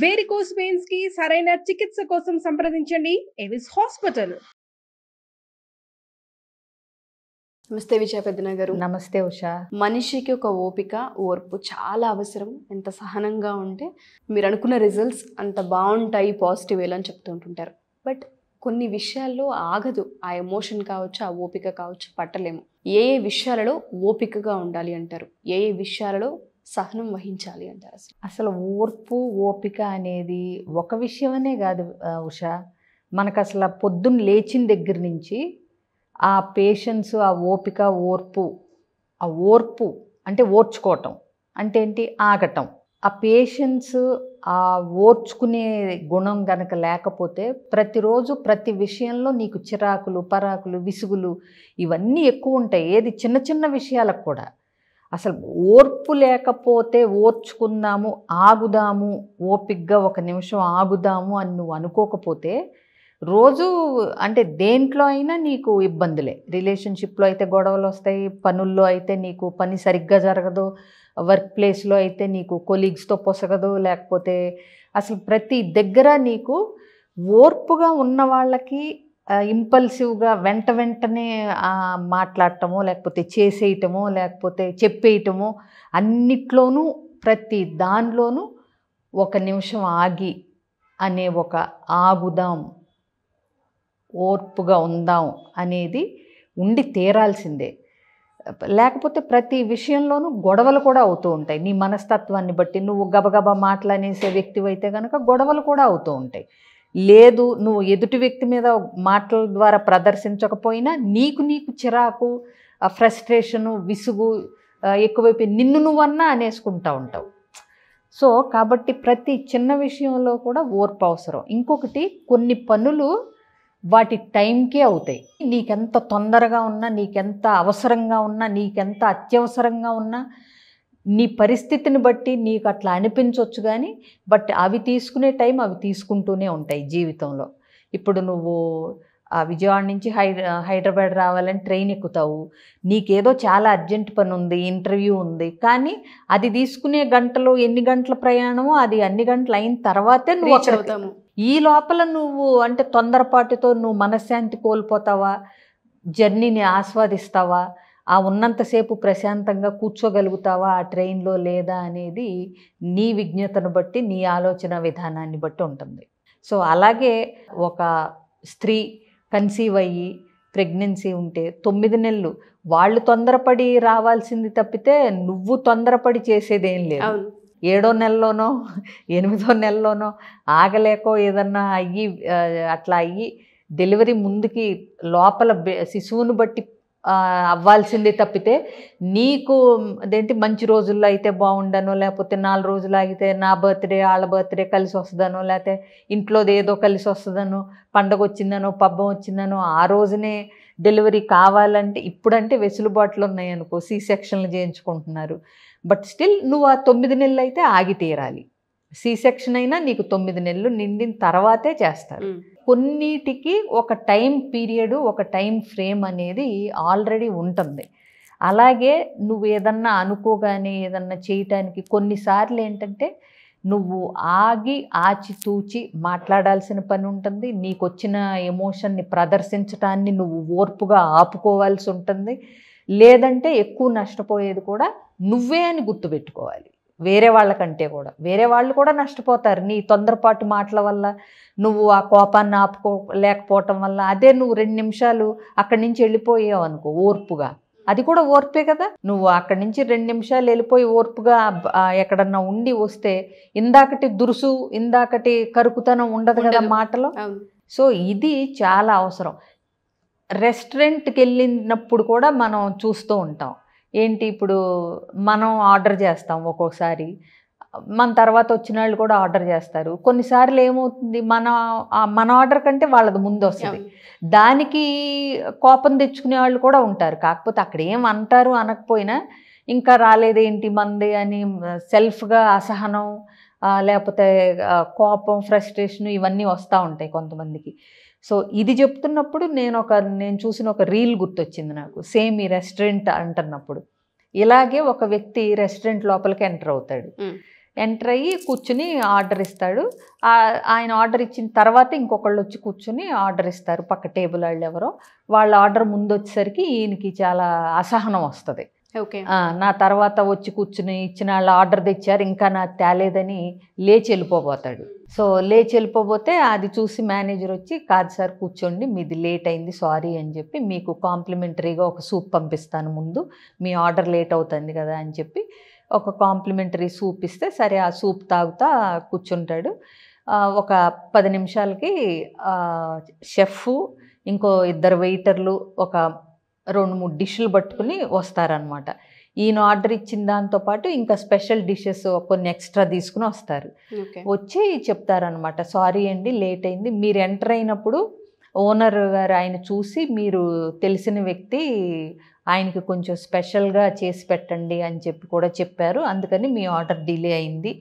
varicose pains కి సరైన చికిత్స కోసం సంప్రదించండి ఎవిస్ హాస్పిటల్ నమస్తే విజయ పెద్దన గారు నమస్తే ఉష మనిషికి ఒక ఓపిక ఓర్పు చాలా అవసరం ఎంత సహనంగా ఉంటే మీరు అనుకున్న రిజల్ట్స్ అంత బాగుంటాయి పాజిటివ్ వేలు అని చెప్తూ ఉంటుంటారు బట్ కొన్ని విషయాల్లో ఆగదు ఆ ఎమోషన్ కావచ్చు ఆ ఓపిక కావచ్చు పట్టలేము ఏ ఏ విషయాలలో ఓపికగా ఉండాలి అంటారు ఏ ఏ విషయాలలో సహనం వహించాలి అంటారు అసలు అసలు ఓర్పు ఓపిక అనేది ఒక విషయమనే కాదు ఉష మనకు అసలు పొద్దున్న లేచిన దగ్గర నుంచి ఆ పేషెన్స్ ఆ ఓపిక ఓర్పు ఆ ఓర్పు అంటే ఓర్చుకోవటం అంటే ఏంటి ఆగటం ఆ పేషెన్స్ ఆ ఓర్చుకునే గుణం కనుక లేకపోతే ప్రతిరోజు ప్రతి విషయంలో నీకు చిరాకులు పరాకులు విసుగులు ఇవన్నీ ఎక్కువ ఉంటాయి ఏది చిన్న చిన్న విషయాలకు కూడా అసలు ఓర్పు లేకపోతే ఓర్చుకుందాము ఆగుదాము ఓపిగ్గా ఒక నిమిషం ఆగుదాము అని నువ్వు అనుకోకపోతే రోజు అంటే దేంట్లో అయినా నీకు ఇబ్బందులే రిలేషన్షిప్లో అయితే గొడవలు వస్తాయి పనుల్లో అయితే నీకు పని సరిగ్గా జరగదు వర్క్ ప్లేస్లో అయితే నీకు కొలీగ్స్తో పొసగదు లేకపోతే అసలు ప్రతి దగ్గర నీకు ఓర్పుగా ఉన్న వాళ్ళకి ఇంపల్సివ్గా వెంట వెంటనే మాట్లాడటమో లేకపోతే చేసేయటమో లేకపోతే చెప్పేయటమో అన్నిట్లోనూ ప్రతి దానిలోనూ ఒక నిమిషం ఆగి అనే ఒక ఆగుదాం ఓర్పుగా ఉందాం అనేది ఉండి తీరాల్సిందే లేకపోతే ప్రతి విషయంలోనూ గొడవలు కూడా అవుతూ ఉంటాయి నీ మనస్తత్వాన్ని బట్టి నువ్వు గబగబా మాట్లాడేసే వ్యక్తివైతే కనుక గొడవలు కూడా అవుతూ ఉంటాయి లేదు నువ్వు ఎదుటి వ్యక్తి మీద మాటల ద్వారా ప్రదర్శించకపోయినా నీకు నీకు చిరాకు ఫ్రస్ట్రేషను విసుగు ఎక్కువైపోయి నిన్ను నువ్వన్నా అనేసుకుంటూ ఉంటావు సో కాబట్టి ప్రతి చిన్న విషయంలో కూడా ఓర్పు అవసరం ఇంకొకటి కొన్ని పనులు వాటి టైంకే అవుతాయి నీకెంత తొందరగా ఉన్నా నీకెంత అవసరంగా ఉన్నా నీకెంత అత్యవసరంగా ఉన్నా నీ పరిస్థితిని బట్టి నీకు అట్లా అనిపించవచ్చు కానీ బట్ అవి తీసుకునే టైం అవి తీసుకుంటూనే ఉంటాయి జీవితంలో ఇప్పుడు నువ్వు ఆ విజయవాడ నుంచి హై హైదరాబాద్ రావాలని ట్రైన్ ఎక్కుతావు నీకేదో చాలా అర్జెంట్ పని ఉంది ఇంటర్వ్యూ ఉంది కానీ అది తీసుకునే గంటలు ఎన్ని గంటల ప్రయాణమో అది అన్ని గంటలు అయిన తర్వాతే నువ్వు చదువుతాము ఈ లోపల నువ్వు అంటే తొందరపాటుతో నువ్వు మనశ్శాంతి కోల్పోతావా జర్నీని ఆస్వాదిస్తావా ఆ ఉన్నంతసేపు ప్రశాంతంగా కూర్చోగలుగుతావా ఆ ట్రైన్లో లేదా అనేది నీ విజ్ఞతను బట్టి నీ ఆలోచన విధానాన్ని బట్టి ఉంటుంది సో అలాగే ఒక స్త్రీ కన్సీవ్ అయ్యి ప్రెగ్నెన్సీ ఉంటే తొమ్మిది నెలలు వాళ్ళు తొందరపడి రావాల్సింది తప్పితే నువ్వు తొందరపడి చేసేది ఏం లేదు ఏడో నెలలోనో ఎనిమిదో నెలలోనో ఆగలేకో ఏదన్నా అయ్యి అట్లా అయ్యి డెలివరీ ముందుకి లోపల శిశువును బట్టి అవ్వాల్సిందే తప్పితే నీకు అదేంటి మంచి రోజుల్లో అయితే బాగుండను లేకపోతే నాలుగు రోజులు ఆగితే నా బర్త్డే వాళ్ళ బర్త్డే కలిసి వస్తుందనో లేకపోతే ఇంట్లోది ఏదో కలిసి వస్తుందనో పండగ వచ్చిందనో పబ్బం వచ్చిందనో ఆ రోజునే డెలివరీ కావాలంటే ఇప్పుడంటే వెసులుబాట్లు ఉన్నాయనుకో సీ సెక్షన్లు చేయించుకుంటున్నారు బట్ స్టిల్ నువ్వు ఆ తొమ్మిది నెలలు అయితే ఆగి తీరాలి సి సెక్షన్ అయినా నీకు తొమ్మిది నెలలు నిండిన తర్వాతే చేస్తారు కొన్నిటికి ఒక టైం పీరియడ్ ఒక టైం ఫ్రేమ్ అనేది ఆల్రెడీ ఉంటుంది అలాగే నువ్వు ఏదన్నా అనుకోగానే ఏదన్నా చేయటానికి కొన్నిసార్లు ఏంటంటే నువ్వు ఆగి ఆచితూచి మాట్లాడాల్సిన పని ఉంటుంది నీకు వచ్చిన ఎమోషన్ని ప్రదర్శించటాన్ని నువ్వు ఓర్పుగా ఆపుకోవాల్సి ఉంటుంది లేదంటే ఎక్కువ నష్టపోయేది కూడా నువ్వే అని గుర్తుపెట్టుకోవాలి వేరే వాళ్ళకంటే కూడా వేరే వాళ్ళు కూడా నష్టపోతారు నీ తొందరపాటు మాటల వల్ల నువ్వు ఆ కోపాన్ని ఆపుకో లేకపోవటం వల్ల అదే నువ్వు రెండు నిమిషాలు అక్కడి నుంచి వెళ్ళిపోయావు అనుకో ఓర్పుగా అది కూడా ఓర్పే కదా నువ్వు అక్కడి నుంచి రెండు నిమిషాలు వెళ్ళిపోయి ఓర్పుగా ఎక్కడన్నా ఉండి వస్తే ఇందాకటి దురుసు ఇందాకటి కరుకుతనం ఉండదు కదా మాటలో సో ఇది చాలా అవసరం రెస్టారెంట్కి వెళ్ళినప్పుడు కూడా మనం చూస్తూ ఉంటాం ఏంటి ఇప్పుడు మనం ఆర్డర్ చేస్తాం ఒక్కొక్కసారి మన తర్వాత వచ్చిన వాళ్ళు కూడా ఆర్డర్ చేస్తారు కొన్నిసార్లు ఏమవుతుంది మన మన ఆర్డర్ కంటే వాళ్ళది ముందు వస్తుంది దానికి కోపం తెచ్చుకునే వాళ్ళు కూడా ఉంటారు కాకపోతే అక్కడ ఏం అంటారు అనకపోయినా ఇంకా రాలేదేంటి మంది అని సెల్ఫ్గా అసహనం లేకపోతే కోపం ఫ్రస్ట్రేషన్ ఇవన్నీ వస్తూ ఉంటాయి కొంతమందికి సో ఇది చెప్తున్నప్పుడు నేను ఒక నేను చూసిన ఒక రీల్ గుర్తొచ్చింది నాకు సేమ్ ఈ రెస్టారెంట్ అంటున్నప్పుడు ఇలాగే ఒక వ్యక్తి రెస్టారెంట్ లోపలికి ఎంటర్ అవుతాడు ఎంటర్ అయ్యి కూర్చుని ఆర్డర్ ఇస్తాడు ఆయన ఆర్డర్ ఇచ్చిన తర్వాత ఇంకొకళ్ళు వచ్చి కూర్చుని ఆర్డర్ ఇస్తారు పక్క టేబుల్ వాళ్ళు ఎవరో వాళ్ళ ఆర్డర్ ముందు వచ్చేసరికి ఈయనకి చాలా అసహనం వస్తుంది నా తర్వాత వచ్చి కూర్చుని ఇచ్చిన వాళ్ళు ఆర్డర్ తెచ్చారు ఇంకా నాకు తేలేదని లేచి వెళ్ళిపోబోతాడు సో లేచి వెళ్ళిపోతే అది చూసి మేనేజర్ వచ్చి కాదు సార్ కూర్చోండి మీది లేట్ అయింది సారీ అని చెప్పి మీకు కాంప్లిమెంటరీగా ఒక సూప్ పంపిస్తాను ముందు మీ ఆర్డర్ లేట్ అవుతుంది కదా అని చెప్పి ఒక కాంప్లిమెంటరీ సూప్ ఇస్తే సరే ఆ సూప్ తాగుతా కూర్చుంటాడు ఒక పది నిమిషాలకి షెఫ్ ఇంకో ఇద్దరు వెయిటర్లు ఒక రెండు మూడు డిష్లు పట్టుకుని వస్తారనమాట ఈయన ఆర్డర్ ఇచ్చిన దాంతో పాటు ఇంకా స్పెషల్ డిషెస్ కొన్ని ఎక్స్ట్రా తీసుకుని వస్తారు వచ్చి చెప్తారనమాట సారీ అండి లేట్ అయింది మీరు ఎంటర్ అయినప్పుడు ఓనర్ గారు ఆయన చూసి మీరు తెలిసిన వ్యక్తి ఆయనకి కొంచెం స్పెషల్గా చేసి పెట్టండి అని చెప్పి కూడా చెప్పారు అందుకని మీ ఆర్డర్ డిలే అయింది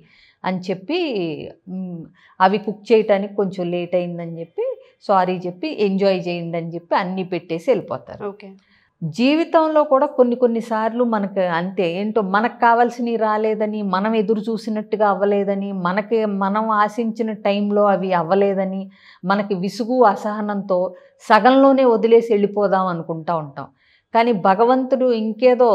అని చెప్పి అవి కుక్ చేయటానికి కొంచెం లేట్ అయిందని చెప్పి సారీ చెప్పి ఎంజాయ్ చేయండి అని చెప్పి అన్నీ పెట్టేసి వెళ్ళిపోతారు ఓకే జీవితంలో కూడా కొన్ని కొన్నిసార్లు మనకు అంతే ఏంటో మనకు కావాల్సినవి రాలేదని మనం ఎదురు చూసినట్టుగా అవ్వలేదని మనకి మనం ఆశించిన టైంలో అవి అవ్వలేదని మనకి విసుగు అసహనంతో సగంలోనే వదిలేసి వెళ్ళిపోదాం అనుకుంటా ఉంటాం కానీ భగవంతుడు ఇంకేదో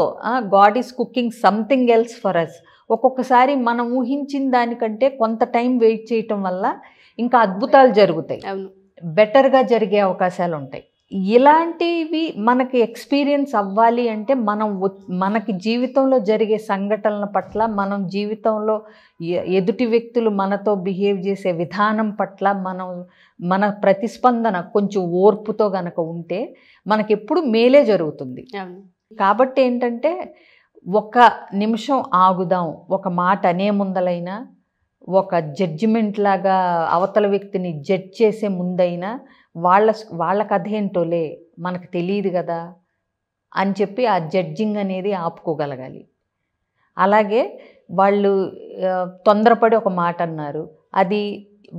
God is cooking something else for us ఒక్కొక్కసారి మనం ఊహించిన దానికంటే కొంత టైం వెయిట్ చేయటం వల్ల ఇంకా అద్భుతాలు జరుగుతాయి బెటర్గా జరిగే అవకాశాలు ఉంటాయి ఇలాంటివి మనకి ఎక్స్పీరియన్స్ అవ్వాలి అంటే మనం మనకి జీవితంలో జరిగే సంఘటనల పట్ల మనం జీవితంలో ఎదుటి వ్యక్తులు మనతో బిహేవ్ చేసే విధానం పట్ల మనం మన ప్రతిస్పందన కొంచెం ఓర్పుతో గనక ఉంటే మనకి ఎప్పుడు మేలే జరుగుతుంది కాబట్టి ఏంటంటే ఒక నిమిషం ఆగుదాం ఒక మాట అనే ముందలైనా ఒక జడ్జిమెంట్ లాగా అవతల వ్యక్తిని జడ్జ్ చేసే ముందైనా వాళ్ళ వాళ్ళ కథ ఏంటోలే మనకు తెలియదు కదా అని చెప్పి ఆ జడ్జింగ్ అనేది ఆపుకోగలగాలి అలాగే వాళ్ళు తొందరపడి ఒక మాట అన్నారు అది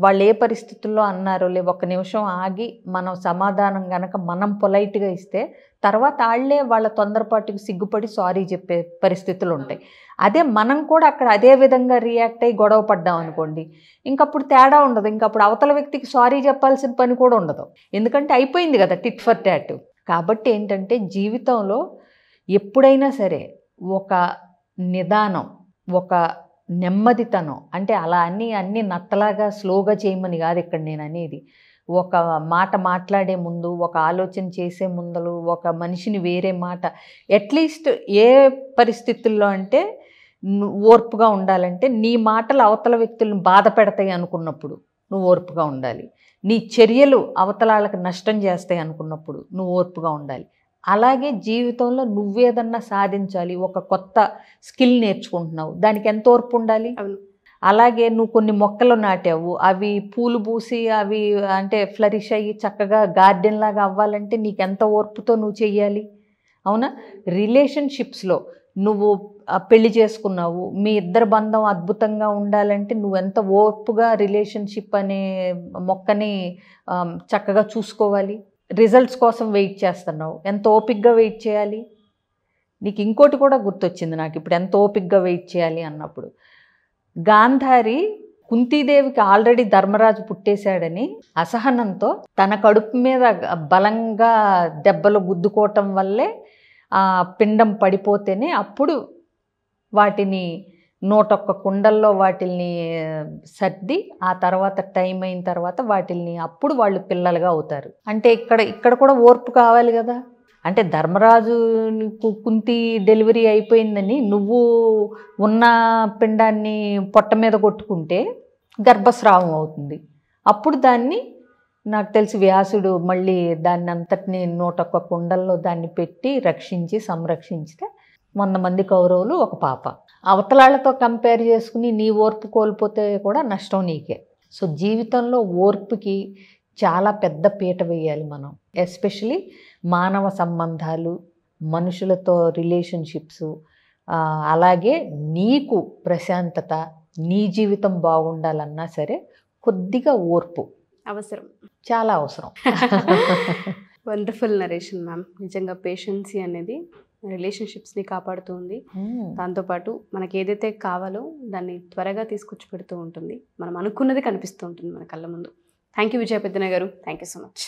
వాళ్ళు ఏ పరిస్థితుల్లో అన్నారు లే ఒక నిమిషం ఆగి మనం సమాధానం కనుక మనం పొలైట్గా ఇస్తే తర్వాత వాళ్ళే వాళ్ళ తొందరపాటుకు సిగ్గుపడి సారీ చెప్పే పరిస్థితులు ఉంటాయి అదే మనం కూడా అక్కడ అదే విధంగా రియాక్ట్ అయ్యి గొడవ పడ్డాం అనుకోండి ఇంకప్పుడు తేడా ఉండదు ఇంకప్పుడు అవతల వ్యక్తికి సారీ చెప్పాల్సిన పని కూడా ఉండదు ఎందుకంటే అయిపోయింది కదా టిట్ ఫర్ ట్యాట్ కాబట్టి ఏంటంటే జీవితంలో ఎప్పుడైనా సరే ఒక నిదానం ఒక నెమ్మదితనం అంటే అలా అన్ని అన్ని నత్తలాగా స్లోగా చేయమని కాదు ఇక్కడ నేను అనేది ఒక మాట మాట్లాడే ముందు ఒక ఆలోచన చేసే ముందలు ఒక మనిషిని వేరే మాట అట్లీస్ట్ ఏ పరిస్థితుల్లో అంటే ఓర్పుగా ఉండాలంటే నీ మాటలు అవతల వ్యక్తులను బాధ పెడతాయి అనుకున్నప్పుడు నువ్వు ఓర్పుగా ఉండాలి నీ చర్యలు అవతలాలకు నష్టం చేస్తాయి అనుకున్నప్పుడు నువ్వు ఓర్పుగా ఉండాలి అలాగే జీవితంలో నువ్వేదన్నా సాధించాలి ఒక కొత్త స్కిల్ నేర్చుకుంటున్నావు దానికి ఎంత ఓర్పు ఉండాలి అలాగే నువ్వు కొన్ని మొక్కలు నాటావు అవి పూలు పూసి అవి అంటే ఫ్లరిష్ అయ్యి చక్కగా గార్డెన్ లాగా అవ్వాలంటే నీకు ఎంత ఓర్పుతో నువ్వు చెయ్యాలి అవునా రిలేషన్షిప్స్లో నువ్వు పెళ్లి చేసుకున్నావు మీ ఇద్దరు బంధం అద్భుతంగా ఉండాలంటే నువ్వు ఎంత ఓర్పుగా రిలేషన్షిప్ అనే మొక్కని చక్కగా చూసుకోవాలి రిజల్ట్స్ కోసం వెయిట్ చేస్తున్నావు ఎంత ఓపిక్గా వెయిట్ చేయాలి నీకు ఇంకోటి కూడా గుర్తొచ్చింది నాకు ఇప్పుడు ఎంత ఓపిక్గా వెయిట్ చేయాలి అన్నప్పుడు గాంధారి కుంతీదేవికి ఆల్రెడీ ధర్మరాజు పుట్టేశాడని అసహనంతో తన కడుపు మీద బలంగా దెబ్బలు గుద్దుకోవటం వల్లే ఆ పిండం పడిపోతేనే అప్పుడు వాటిని నూటొక్క కుండల్లో వాటిల్ని సర్ది ఆ తర్వాత టైం అయిన తర్వాత వాటిల్ని అప్పుడు వాళ్ళు పిల్లలుగా అవుతారు అంటే ఇక్కడ ఇక్కడ కూడా ఓర్పు కావాలి కదా అంటే ధర్మరాజు కుంతి డెలివరీ అయిపోయిందని నువ్వు ఉన్న పిండాన్ని పొట్ట మీద కొట్టుకుంటే గర్భస్రావం అవుతుంది అప్పుడు దాన్ని నాకు తెలిసి వ్యాసుడు మళ్ళీ దాన్ని అంతటిని నూటొక్క కుండల్లో దాన్ని పెట్టి రక్షించి సంరక్షించితే వంద మంది కౌరవులు ఒక పాప అవతలాళ్లతో కంపేర్ చేసుకుని నీ ఓర్పు కోల్పోతే కూడా నష్టం నీకే సో జీవితంలో ఓర్పుకి చాలా పెద్ద పీట వేయాలి మనం ఎస్పెషలీ మానవ సంబంధాలు మనుషులతో రిలేషన్షిప్స్ అలాగే నీకు ప్రశాంతత నీ జీవితం బాగుండాలన్నా సరే కొద్దిగా ఓర్పు అవసరం చాలా అవసరం వండర్ఫుల్ నరేషన్ మ్యామ్ నిజంగా పేషెన్సీ అనేది రిలేషన్షిప్స్ని కాపాడుతూ ఉంది దాంతోపాటు మనకి ఏదైతే కావాలో దాన్ని త్వరగా తీసుకొచ్చి పెడుతూ ఉంటుంది మనం అనుకున్నది కనిపిస్తూ ఉంటుంది మన కళ్ళ ముందు thank you Vijaya Peddana garu thank you so much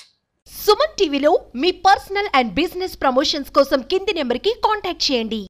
Suman టీవీలో మీ పర్సనల్ అండ్ బిజినెస్ ప్రమోషన్స్ కోసం కింది నెంబర్కి కాంటాక్ట్ చేయండి